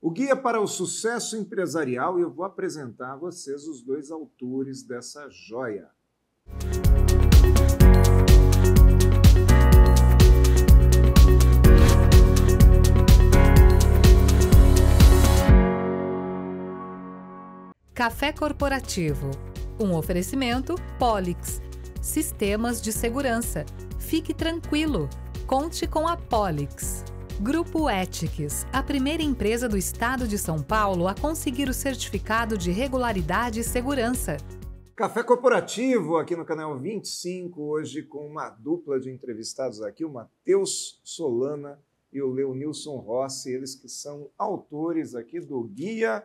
O Guia para o Sucesso Empresarial, e eu vou apresentar a vocês os dois autores dessa joia. Café Corporativo um oferecimento Polix. Sistemas de segurança. Fique tranquilo. Conte com a Polix. Grupo Ethics, a primeira empresa do estado de São Paulo a conseguir o certificado de regularidade e segurança. Café Corporativo aqui no canal 25, hoje com uma dupla de entrevistados aqui, o Matheus Solana e o Leonilson Rossi, eles que são autores aqui do Guia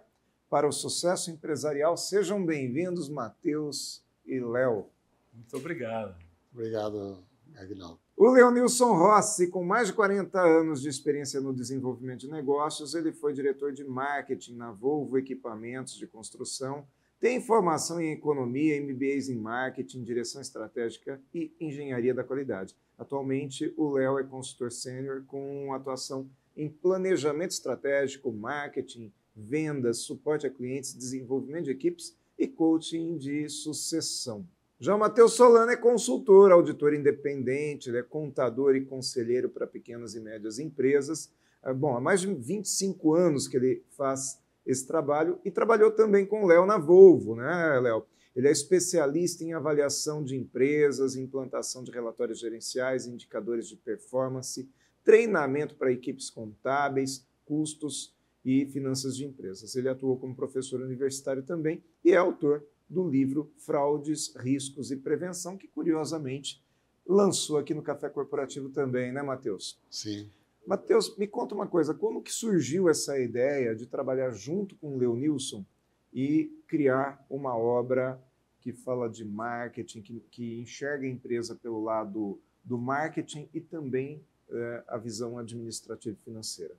para o sucesso empresarial. Sejam bem-vindos, Matheus e Léo. Muito obrigado. Obrigado, Agnaldo. O Leonilson Rossi, com mais de 40 anos de experiência no desenvolvimento de negócios, ele foi diretor de marketing na Volvo Equipamentos de Construção, tem formação em economia, MBAs em marketing, direção estratégica e engenharia da qualidade. Atualmente, o Léo é consultor sênior com atuação em planejamento estratégico, marketing, vendas, suporte a clientes, desenvolvimento de equipes e coaching de sucessão. Já o Matheus Solano é consultor, auditor independente, ele é contador e conselheiro para pequenas e médias empresas. Ah, bom, há mais de 25 anos que ele faz esse trabalho e trabalhou também com o Léo na Volvo, né, Léo? Ele é especialista em avaliação de empresas, implantação de relatórios gerenciais, indicadores de performance, treinamento para equipes contábeis, custos, e Finanças de Empresas. Ele atuou como professor universitário também e é autor do livro Fraudes, Riscos e Prevenção, que curiosamente lançou aqui no Café Corporativo também, né, Matheus? Sim. Matheus, me conta uma coisa, como que surgiu essa ideia de trabalhar junto com o Leonilson e criar uma obra que fala de marketing, que, que enxerga a empresa pelo lado do marketing e também é, a visão administrativa e financeira?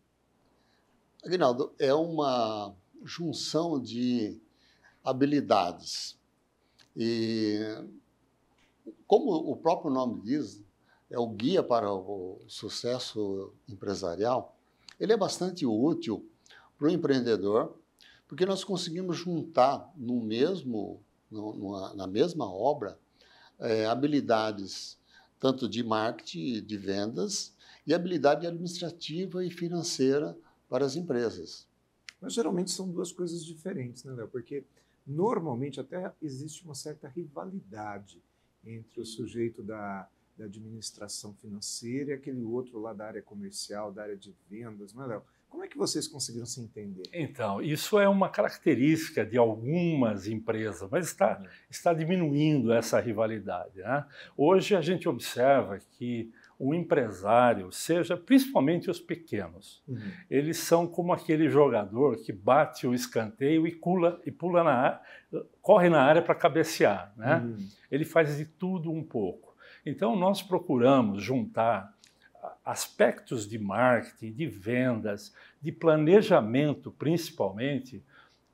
Aguinaldo, é uma junção de habilidades. E, como o próprio nome diz, é o guia para o sucesso empresarial, ele é bastante útil para o empreendedor, porque nós conseguimos juntar no mesmo, numa, na mesma obra é, habilidades tanto de marketing, de vendas, e habilidade administrativa e financeira para as empresas. Mas geralmente são duas coisas diferentes, né, Léo? Porque normalmente até existe uma certa rivalidade entre o sujeito da, da administração financeira e aquele outro lá da área comercial, da área de vendas, né? Léo? Como é que vocês conseguiram se entender? Então, isso é uma característica de algumas empresas, mas está, uhum. está diminuindo essa rivalidade. Né? Hoje a gente observa que o empresário, seja principalmente os pequenos, uhum. eles são como aquele jogador que bate o escanteio e pula, e pula na corre na área para cabecear, né? Uhum. Ele faz de tudo um pouco. Então nós procuramos juntar aspectos de marketing, de vendas, de planejamento principalmente,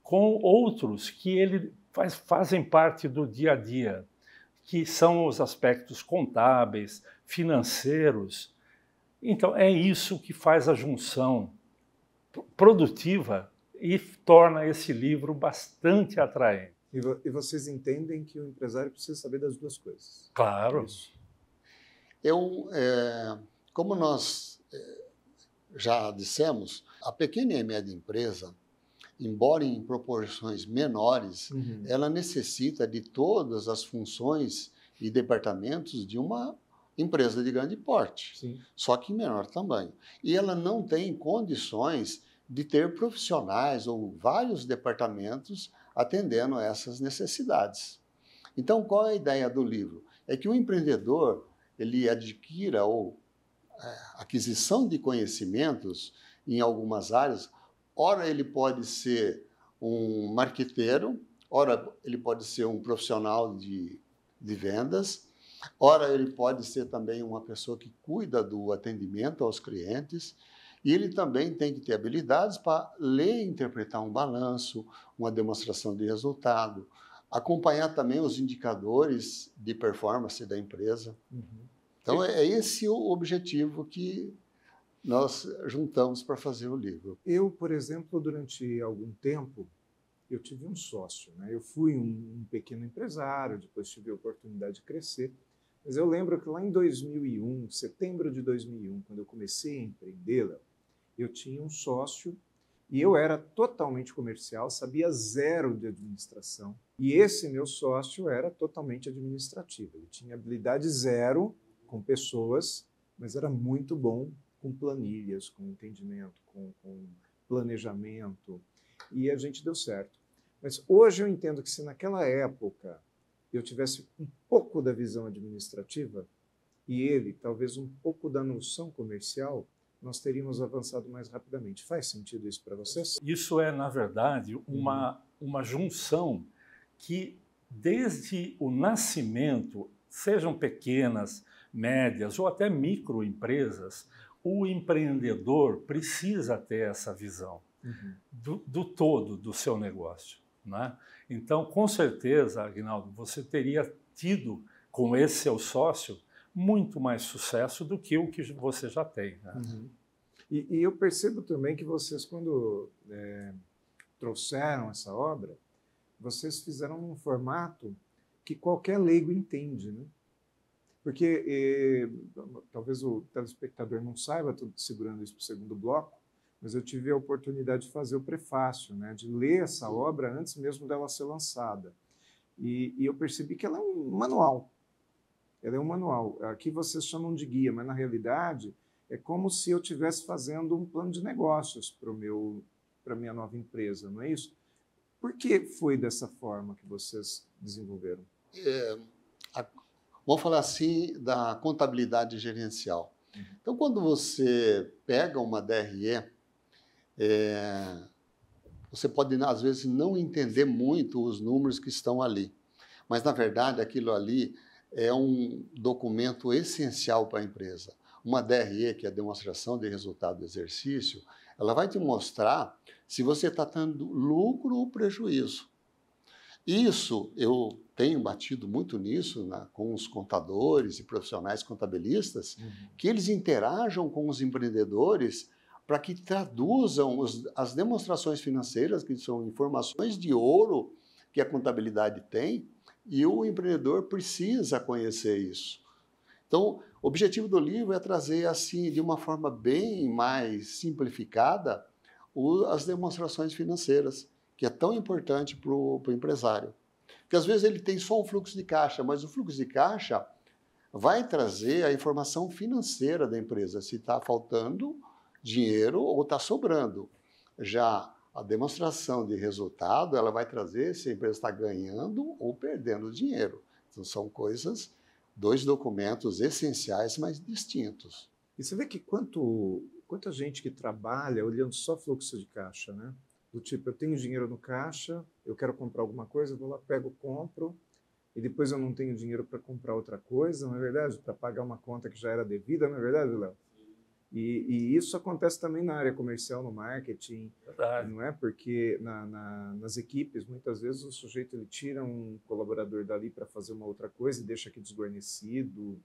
com outros que ele faz, fazem parte do dia a dia, que são os aspectos contábeis, financeiros. Então, é isso que faz a junção produtiva e torna esse livro bastante atraente. E, vo e vocês entendem que o empresário precisa saber das duas coisas? Claro. Eu, é, como nós é, já dissemos, a pequena e média empresa, embora em proporções menores, uhum. ela necessita de todas as funções e departamentos de uma empresa de grande porte, Sim. só que em menor tamanho. E ela não tem condições de ter profissionais ou vários departamentos atendendo a essas necessidades. Então, qual é a ideia do livro? É que o empreendedor ele adquira ou é, aquisição de conhecimentos em algumas áreas. Ora, ele pode ser um marqueteiro, ora, ele pode ser um profissional de, de vendas, Ora, ele pode ser também uma pessoa que cuida do atendimento aos clientes e ele também tem que ter habilidades para ler e interpretar um balanço, uma demonstração de resultado, acompanhar também os indicadores de performance da empresa. Uhum. Então, é esse o objetivo que nós juntamos para fazer o livro. Eu, por exemplo, durante algum tempo, eu tive um sócio. Né? Eu fui um, um pequeno empresário, depois tive a oportunidade de crescer. Mas eu lembro que lá em 2001, setembro de 2001, quando eu comecei a la eu tinha um sócio e eu era totalmente comercial, sabia zero de administração. E esse meu sócio era totalmente administrativo. Ele tinha habilidade zero com pessoas, mas era muito bom com planilhas, com entendimento, com, com planejamento. E a gente deu certo. Mas hoje eu entendo que se naquela época eu tivesse um pouco da visão administrativa e ele talvez um pouco da noção comercial, nós teríamos avançado mais rapidamente. Faz sentido isso para vocês? Isso é, na verdade, uma, uhum. uma junção que, desde o nascimento, sejam pequenas, médias ou até microempresas, o empreendedor precisa ter essa visão uhum. do, do todo do seu negócio. Né? Então, com certeza, Agnaldo, você teria tido com esse seu sócio muito mais sucesso do que o que você já tem. Né? Uhum. E, e, eu percebo também que vocês, quando é, trouxeram essa obra, vocês fizeram num formato que qualquer leigo entende, né? Porque eh, talvez o telespectador não saiba, estou segurando isso para o segundo bloco, mas eu tive a oportunidade de fazer o prefácio, né, de ler essa obra antes mesmo dela ser lançada. E, e eu percebi que ela é um manual. Ela é um manual. Aqui vocês chamam de guia, mas na realidade é como se eu estivesse fazendo um plano de negócios para meu para minha nova empresa, não é isso? Por que foi dessa forma que vocês desenvolveram? É, a, vamos falar assim da contabilidade gerencial. Uhum. Então, quando você pega uma DRE é, você pode, às vezes, não entender muito os números que estão ali. Mas, na verdade, aquilo ali é um documento essencial para a empresa. Uma DRE, que é a demonstração de resultado do exercício, ela vai te mostrar se você está tendo lucro ou prejuízo. Isso eu tenho batido muito nisso com os contadores e profissionais contabilistas, uhum. que eles interajam com os empreendedores para que traduzam os, as demonstrações financeiras, que são informações de ouro que a contabilidade tem, e o empreendedor precisa conhecer isso. Então, o objetivo do livro é trazer assim, de uma forma bem mais simplificada, o, as demonstrações financeiras, que é tão importante para o empresário. Porque às vezes ele tem só um fluxo de caixa, mas o fluxo de caixa vai trazer a informação financeira da empresa, se está faltando dinheiro ou está sobrando. Já a demonstração de resultado, ela vai trazer se a empresa está ganhando ou perdendo dinheiro. Então, são coisas, dois documentos essenciais, mas distintos. E você vê que quanto, quanta gente que trabalha olhando só fluxo de caixa, né? Do tipo, eu tenho dinheiro no caixa, eu quero comprar alguma coisa, vou lá, pego, compro, e depois eu não tenho dinheiro para comprar outra coisa, não é verdade? Para pagar uma conta que já era devida, não é verdade, Léo? E, e, isso acontece também na área comercial, no marketing, Verdade. não é? Porque na, na, nas equipes, muitas vezes o sujeito ele tira um colaborador dali para fazer uma outra coisa e deixa aqui desguarnecido,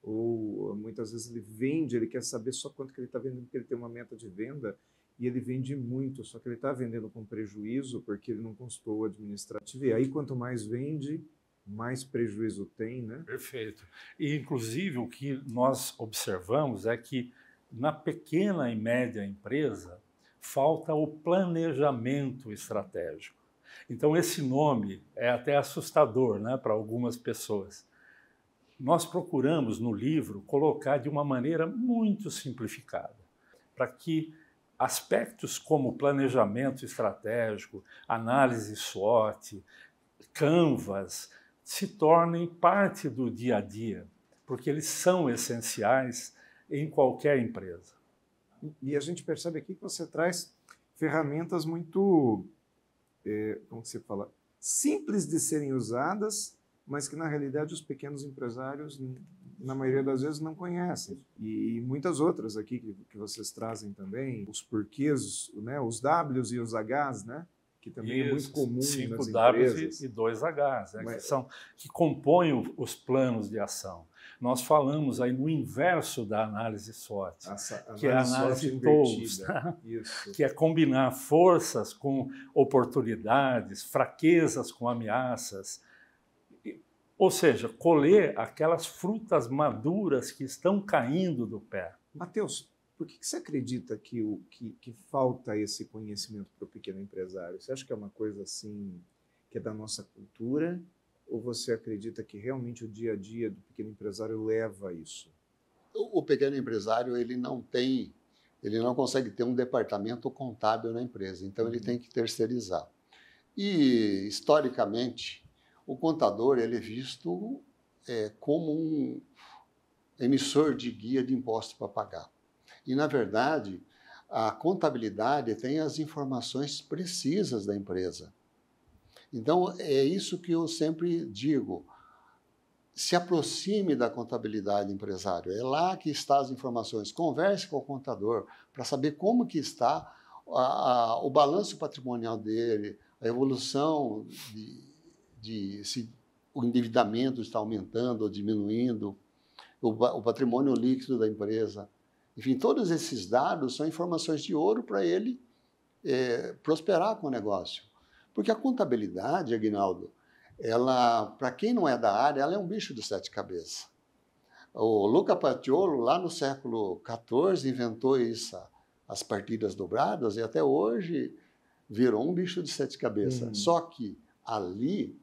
ou muitas vezes ele vende, ele quer saber só quanto que ele está vendendo, porque ele tem uma meta de venda e ele vende muito, só que ele está vendendo com prejuízo porque ele não consultou o administrativo. E aí, quanto mais vende, mais prejuízo tem, né? Perfeito. E, inclusive, o que nós observamos é que na pequena e média empresa, falta o planejamento estratégico. Então, esse nome é até assustador né, para algumas pessoas. Nós procuramos no livro colocar de uma maneira muito simplificada, para que aspectos como planejamento estratégico, análise SWOT, canvas, se tornem parte do dia a dia, porque eles são essenciais em qualquer empresa. E a gente percebe aqui que você traz ferramentas muito, é, como se fala, simples de serem usadas, mas que na realidade os pequenos empresários, na maioria das vezes, não conhecem. E, muitas outras aqui que, que vocês trazem também, os porquês, né, os Ws e os Hs, né? que também Isso, é muito comum cinco nas W's empresas. e dois Hs, né, Mas... que, são, que compõem os planos de ação. Nós falamos aí no inverso da análise SWOT, que é a análise TOLS, tá? que é combinar forças com oportunidades, fraquezas com ameaças, ou seja, colher aquelas frutas maduras que estão caindo do pé. Mateus, por que, que você acredita que, o, que, que falta esse conhecimento para o pequeno empresário? Você acha que é uma coisa assim que é da nossa cultura? Ou você acredita que realmente o dia a dia do pequeno empresário leva a isso? O pequeno empresário ele não tem, ele não consegue ter um departamento contábil na empresa, então ele uhum. tem que terceirizar. E historicamente o contador ele é visto é, como um emissor de guia de impostos para pagar. E, na verdade, a contabilidade tem as informações precisas da empresa. Então, é isso que eu sempre digo. Se aproxime da contabilidade empresário. É lá que estão as informações. Converse com o contador para saber como que está a, a, o balanço patrimonial dele, a evolução de, de se o endividamento está aumentando ou diminuindo, o, o patrimônio líquido da empresa. Enfim, todos esses dados são informações de ouro para ele é, prosperar com o negócio. Porque a contabilidade, Aguinaldo, ela, para quem não é da área, ela é um bicho de sete cabeças. O Luca Paciolo, lá no século XIV, inventou isso, as partidas dobradas, e até hoje virou um bicho de sete cabeças. Uhum. Só que ali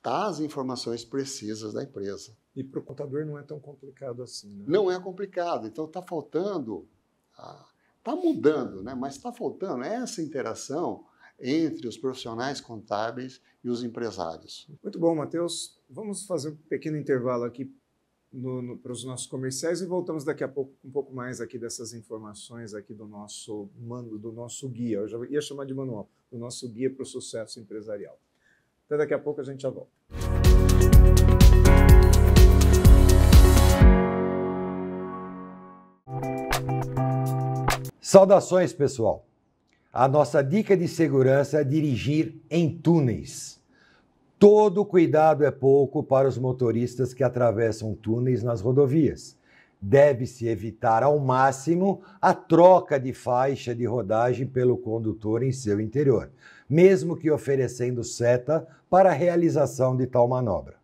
tá as informações precisas da empresa. E para o contador não é tão complicado assim. Né? Não é complicado. Então está faltando, está mudando, né? mas está faltando essa interação entre os profissionais contábeis e os empresários. Muito bom, Matheus. Vamos fazer um pequeno intervalo aqui no, no, para os nossos comerciais e voltamos daqui a pouco um pouco mais aqui dessas informações aqui do nosso mando, do nosso guia. Eu já ia chamar de manual, do nosso guia para o sucesso empresarial. Até daqui a pouco a gente já volta. Saudações, pessoal! A nossa dica de segurança é dirigir em túneis. Todo cuidado é pouco para os motoristas que atravessam túneis nas rodovias. Deve-se evitar ao máximo a troca de faixa de rodagem pelo condutor em seu interior, mesmo que oferecendo seta para a realização de tal manobra.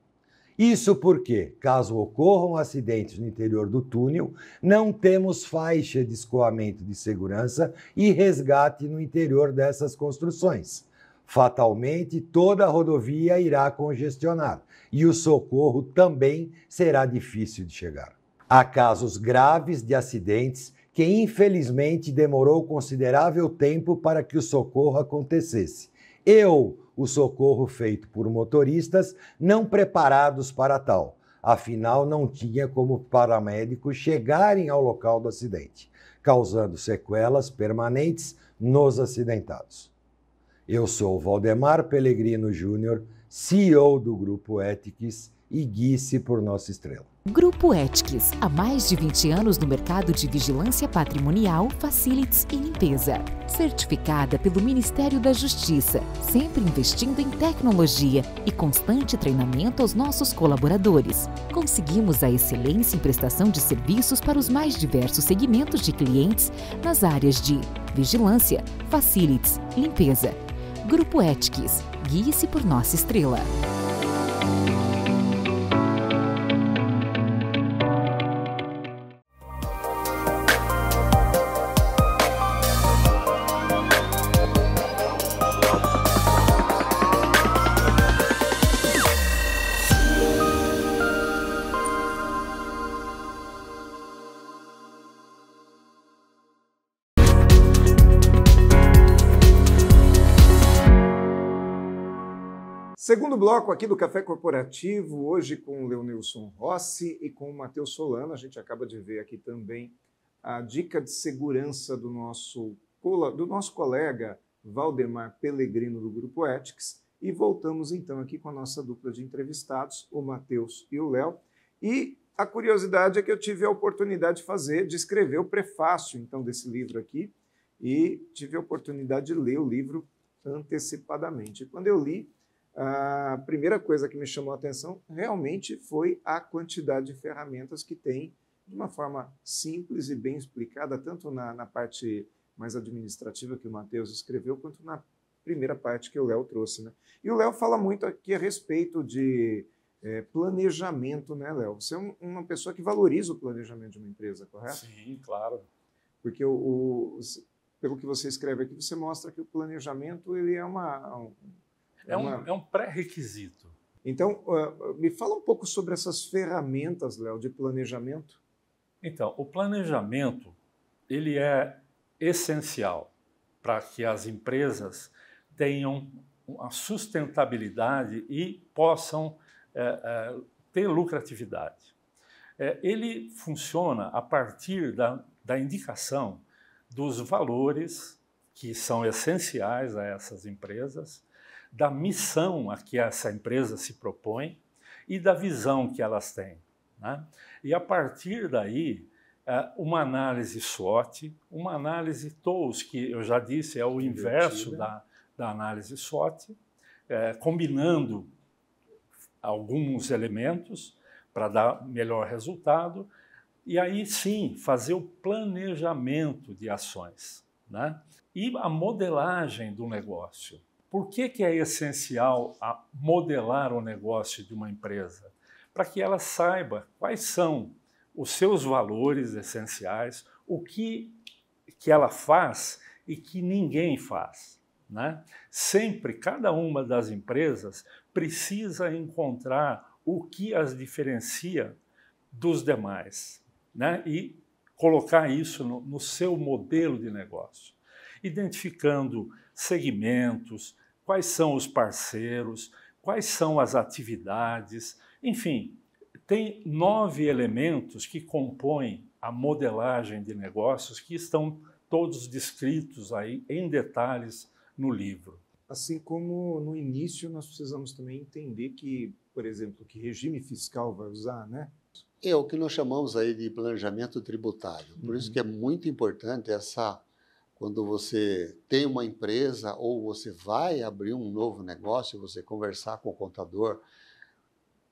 Isso porque, caso ocorram acidentes no interior do túnel, não temos faixa de escoamento de segurança e resgate no interior dessas construções. Fatalmente, toda a rodovia irá congestionar e o socorro também será difícil de chegar. Há casos graves de acidentes que, infelizmente, demorou considerável tempo para que o socorro acontecesse. Eu, o socorro feito por motoristas não preparados para tal. Afinal, não tinha como paramédicos chegarem ao local do acidente, causando sequelas permanentes nos acidentados. Eu sou Valdemar Pellegrino Júnior, CEO do Grupo Ethics e guice por Nossa Estrela. Grupo Etiques, há mais de 20 anos no mercado de vigilância patrimonial, facilities e limpeza. Certificada pelo Ministério da Justiça, sempre investindo em tecnologia e constante treinamento aos nossos colaboradores. Conseguimos a excelência em prestação de serviços para os mais diversos segmentos de clientes nas áreas de vigilância, facilities, limpeza. Grupo Etiques, guie-se por nossa estrela. segundo bloco aqui do Café Corporativo, hoje com o Leonilson Rossi e com o Matheus Solano. A gente acaba de ver aqui também a dica de segurança do nosso, do nosso colega Valdemar Pellegrino do Grupo Ethics. E voltamos então aqui com a nossa dupla de entrevistados, o Matheus e o Léo. E a curiosidade é que eu tive a oportunidade de fazer, de escrever o prefácio então desse livro aqui e tive a oportunidade de ler o livro antecipadamente. Quando eu li, a primeira coisa que me chamou a atenção realmente foi a quantidade de ferramentas que tem, de uma forma simples e bem explicada, tanto na, na parte mais administrativa que o Matheus escreveu, quanto na primeira parte que o Léo trouxe. Né? E o Léo fala muito aqui a respeito de é, planejamento, né, Léo? Você é um, uma pessoa que valoriza o planejamento de uma empresa, correto? Sim, claro. Porque o, o, pelo que você escreve aqui, você mostra que o planejamento ele é uma, é, uma... um, é um pré-requisito. Então, uh, me fala um pouco sobre essas ferramentas, Léo, de planejamento. Então, o planejamento ele é essencial para que as empresas tenham a sustentabilidade e possam é, é, ter lucratividade. É, ele funciona a partir da, da indicação dos valores que são essenciais a essas empresas da missão a que essa empresa se propõe e da visão que elas têm. Né? E a partir daí, é, uma análise SWOT, uma análise TOWS, que eu já disse é o inverso da, da análise SWOT, é, combinando alguns elementos para dar melhor resultado, e aí sim fazer o planejamento de ações né? e a modelagem do negócio. Por que, que é essencial a modelar o negócio de uma empresa? Para que ela saiba quais são os seus valores essenciais, o que, que ela faz e que ninguém faz. Né? Sempre, cada uma das empresas precisa encontrar o que as diferencia dos demais né? e colocar isso no, no seu modelo de negócio, identificando segmentos, quais são os parceiros, quais são as atividades, enfim, tem nove elementos que compõem a modelagem de negócios que estão todos descritos aí em detalhes no livro. Assim como no início nós precisamos também entender que, por exemplo, que regime fiscal vai usar, né? É o que nós chamamos aí de planejamento tributário. Por uhum. isso que é muito importante essa quando você tem uma empresa ou você vai abrir um novo negócio, você conversar com o contador,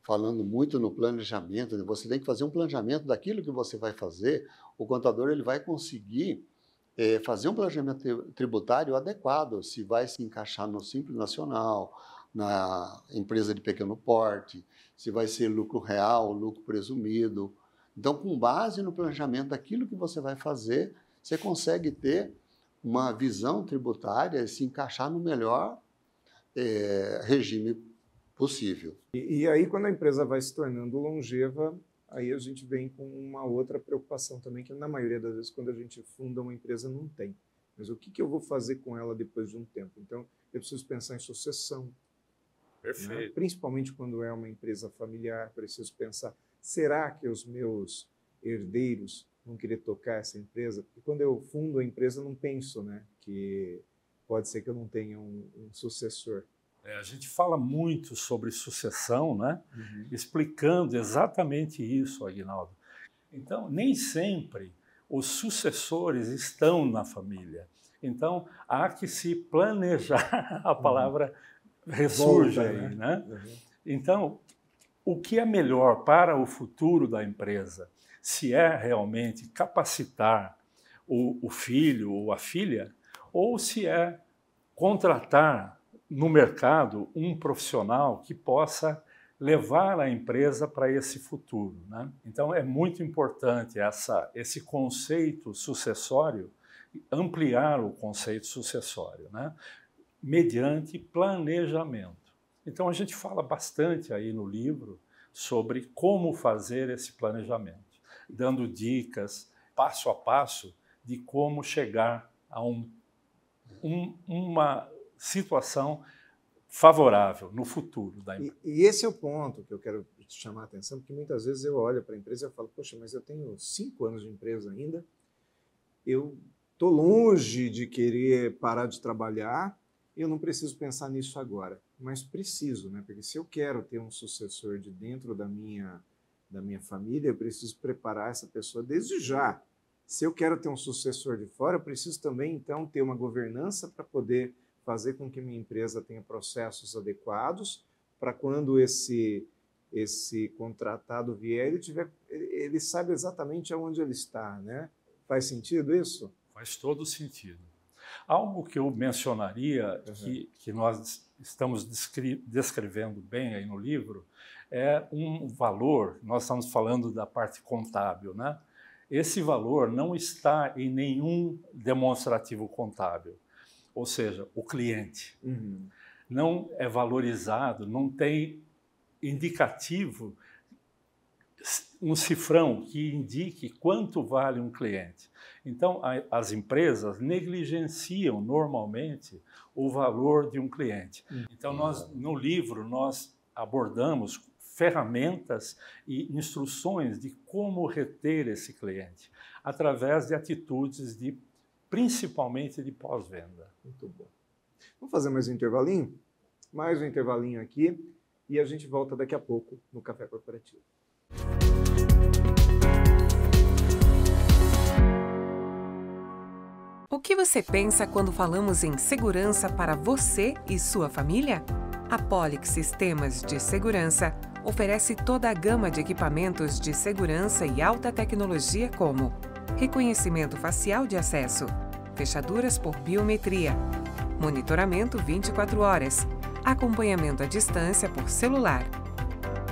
falando muito no planejamento, né, você tem que fazer um planejamento daquilo que você vai fazer, o contador ele vai conseguir é, fazer um planejamento tributário adequado, se vai se encaixar no Simples Nacional, na empresa de pequeno porte, se vai ser lucro real, lucro presumido. Então, com base no planejamento daquilo que você vai fazer, você consegue ter uma visão tributária e se encaixar no melhor é, regime possível. E, e aí, quando a empresa vai se tornando longeva, aí a gente vem com uma outra preocupação também, que na maioria das vezes, quando a gente funda uma empresa, não tem. Mas o que, que eu vou fazer com ela depois de um tempo? Então, eu preciso pensar em sucessão. Né? Perfeito. Né? Principalmente quando é uma empresa familiar, preciso pensar: será que os meus herdeiros não querer tocar essa empresa. E quando eu fundo a empresa, eu não penso, né, que pode ser que eu não tenha um, um sucessor. É, a gente fala muito sobre sucessão, né? Uhum. Explicando exatamente isso, Aguinaldo. Então, nem sempre os sucessores estão na família. Então, há que se planejar. A palavra uhum. ressurge aí, né? né? Uhum. Então, o que é melhor para o futuro da empresa? se é realmente capacitar o, o filho ou a filha, ou se é contratar no mercado um profissional que possa levar a empresa para esse futuro. Né? Então, é muito importante essa, esse conceito sucessório, ampliar o conceito sucessório, né? mediante planejamento. Então, a gente fala bastante aí no livro sobre como fazer esse planejamento dando dicas passo a passo de como chegar a um, um, uma situação favorável no futuro da empresa. E, e, esse é o ponto que eu quero chamar a atenção, porque muitas vezes eu olho para a empresa e falo, poxa, mas eu tenho cinco anos de empresa ainda, eu estou longe de querer parar de trabalhar, eu não preciso pensar nisso agora, mas preciso, né? Porque se eu quero ter um sucessor de dentro da minha da minha família, eu preciso preparar essa pessoa desde já. Se eu quero ter um sucessor de fora, eu preciso também, então, ter uma governança para poder fazer com que minha empresa tenha processos adequados para quando esse esse contratado vier, ele tiver ele sabe exatamente aonde ele está, né? Faz sentido isso? Faz todo sentido. Algo que eu mencionaria, uhum. que, que nós estamos descrevendo bem aí no livro, é um valor, nós estamos falando da parte contábil, né? Esse valor não está em nenhum demonstrativo contábil, ou seja, o cliente. Uhum. Não é valorizado, não tem indicativo um cifrão que indique quanto vale um cliente. Então, a, as empresas negligenciam normalmente o valor de um cliente. Uhum. Então, nós no livro nós abordamos ferramentas e instruções de como reter esse cliente através de atitudes de principalmente de pós-venda. Muito bom. Vamos fazer mais um intervalinho? Mais um intervalinho aqui e a gente volta daqui a pouco no Café Corporativo. O que você pensa quando falamos em segurança para você e sua família? A Polix Sistemas de Segurança oferece toda a gama de equipamentos de segurança e alta tecnologia como reconhecimento facial de acesso, fechaduras por biometria, monitoramento 24 horas, acompanhamento à distância por celular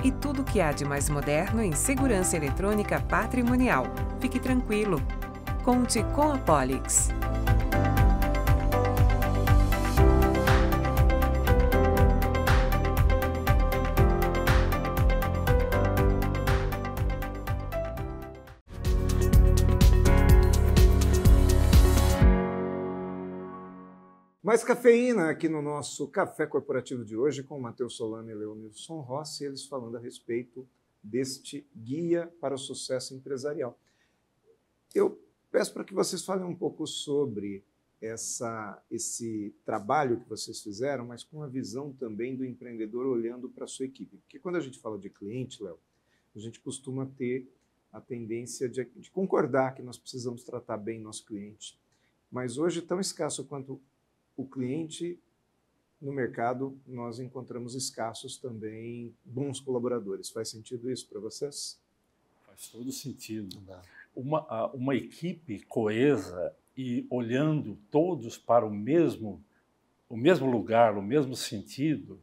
e tudo o que há de mais moderno em segurança eletrônica patrimonial. Fique tranquilo. Conte com a Polix. Mais cafeína aqui no nosso Café Corporativo de hoje com o Matheus Solano e Leonilson Rossi, eles falando a respeito deste guia para o sucesso empresarial. Eu peço para que vocês falem um pouco sobre essa, esse trabalho que vocês fizeram, mas com a visão também do empreendedor olhando para a sua equipe. Porque quando a gente fala de cliente, Léo, a gente costuma ter a tendência de, de, concordar que nós precisamos tratar bem nosso cliente. Mas hoje, tão escasso quanto o cliente no mercado nós encontramos escassos também bons colaboradores. Faz sentido isso para vocês? Faz todo sentido. Uma, uma equipe coesa e olhando todos para o mesmo, o mesmo lugar, o mesmo sentido,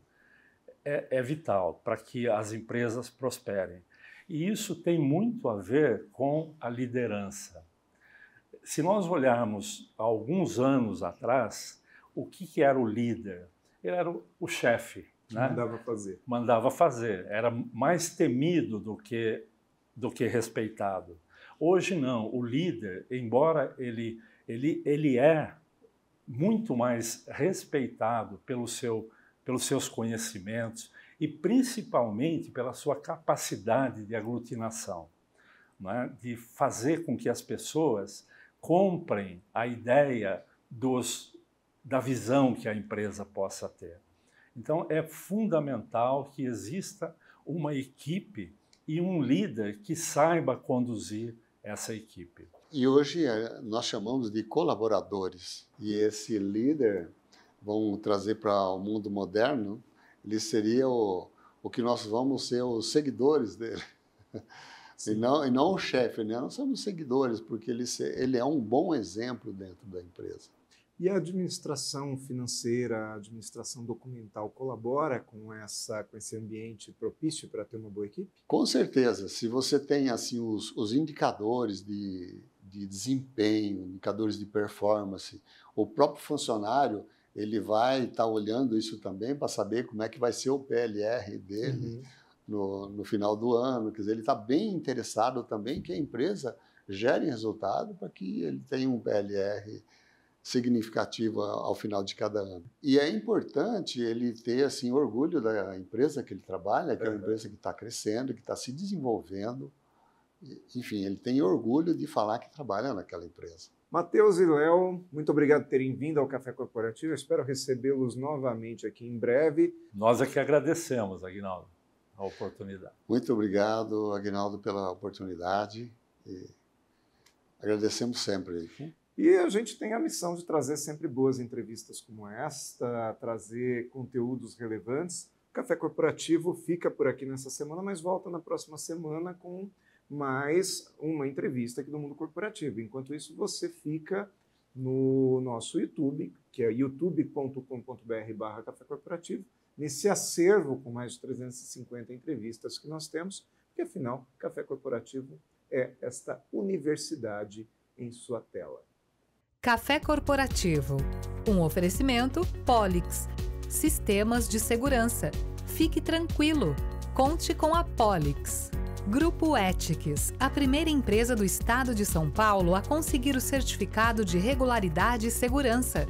é, é vital para que as empresas prosperem. E isso tem muito a ver com a liderança. Se nós olharmos alguns anos atrás, o que, que era o líder? Ele era o, o chefe. Né? Mandava fazer. Mandava fazer. Era mais temido do que, do que respeitado. Hoje não. O líder, embora ele, ele, ele é muito mais respeitado pelo seu, pelos seus conhecimentos e principalmente pela sua capacidade de aglutinação, né? de fazer com que as pessoas comprem a ideia dos da visão que a empresa possa ter. Então, é fundamental que exista uma equipe e um líder que saiba conduzir essa equipe. E hoje eh, nós chamamos de colaboradores. E esse líder, vamos trazer para o mundo moderno, ele seria o, o que nós vamos ser os seguidores dele. E não, e não o chefe, né? Nós somos seguidores, porque ele, ele é um bom exemplo dentro da empresa. E a administração financeira, a administração documental colabora com essa com esse ambiente propício para ter uma boa equipe? Com certeza. Se você tem assim os, os indicadores de, de desempenho, indicadores de performance, o próprio funcionário ele vai estar tá olhando isso também para saber como é que vai ser o PLR dele uhum. no, no final do ano. Quer dizer, ele está bem interessado também que a empresa gere resultado para que ele tenha um PLR significativo ao final de cada ano. E é importante ele ter assim orgulho da empresa que ele trabalha, que é uma empresa que está crescendo, que está se desenvolvendo. Enfim, ele tem orgulho de falar que trabalha naquela empresa. Matheus e Léo, muito obrigado por terem vindo ao Café Corporativo. espero recebê-los novamente aqui em breve. Nós é que agradecemos, Aguinaldo, a oportunidade. Muito obrigado, Aguinaldo, pela oportunidade. E agradecemos sempre. E a gente tem a missão de trazer sempre boas entrevistas como esta, trazer conteúdos relevantes. O Café Corporativo fica por aqui nessa semana, mas volta na próxima semana com mais uma entrevista aqui do mundo corporativo. Enquanto isso, você fica no nosso YouTube, que é youtube.com.br/barra Café Corporativo, nesse acervo com mais de 350 entrevistas que nós temos, porque afinal, Café Corporativo é esta universidade em sua tela. Café Corporativo. Um oferecimento Polix. Sistemas de segurança. Fique tranquilo. Conte com a Polix. Grupo Etiques, a primeira empresa do estado de São Paulo a conseguir o certificado de regularidade e segurança.